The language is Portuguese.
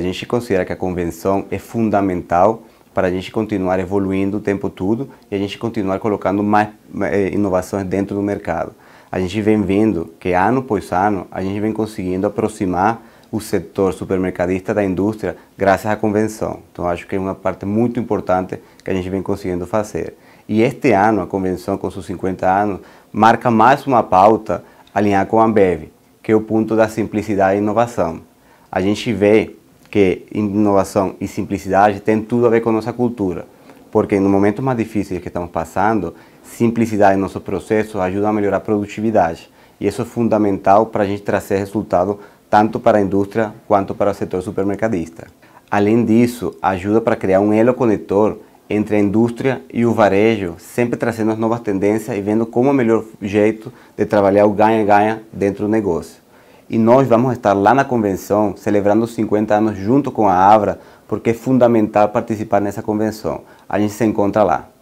A gente considera que a convenção é fundamental para a gente continuar evoluindo o tempo todo e a gente continuar colocando mais eh, inovações dentro do mercado. A gente vem vendo que ano após ano a gente vem conseguindo aproximar o setor supermercadista da indústria graças à convenção. Então acho que é uma parte muito importante que a gente vem conseguindo fazer. E este ano a convenção com seus 50 anos marca mais uma pauta alinhada com a Ambev, que é o ponto da simplicidade e inovação. A gente vê que inovação e simplicidade tem tudo a ver com a nossa cultura, porque no momentos mais difíceis que estamos passando, simplicidade em nosso processo ajuda a melhorar a produtividade. E isso é fundamental para a gente trazer resultado tanto para a indústria quanto para o setor supermercadista. Além disso, ajuda para criar um elo conector entre a indústria e o varejo, sempre trazendo as novas tendências e vendo como é o melhor jeito de trabalhar o ganha-ganha dentro do negócio e nós vamos estar lá na convenção celebrando os 50 anos junto com a Avra, porque é fundamental participar nessa convenção. A gente se encontra lá.